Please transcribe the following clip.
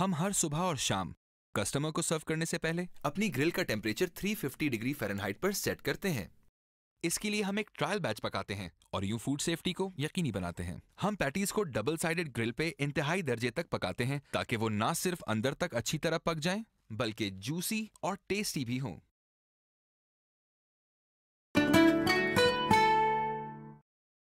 हम हर सुबह और शाम कस्टमर को सर्व करने से पहले अपनी ग्रिल का टेम्परेचर 350 डिग्री फ़ारेनहाइट पर सेट करते हैं इसके लिए हम एक ट्रायल बैच पकाते हैं और यूं फूड सेफ्टी को यकीनी बनाते हैं हम पैटीज को डबल साइडेड ग्रिल पे इंतहाई दर्जे तक पकाते हैं ताकि वो ना सिर्फ अंदर तक अच्छी तरह पक जाएं बल्कि जूसी और टेस्टी भी हों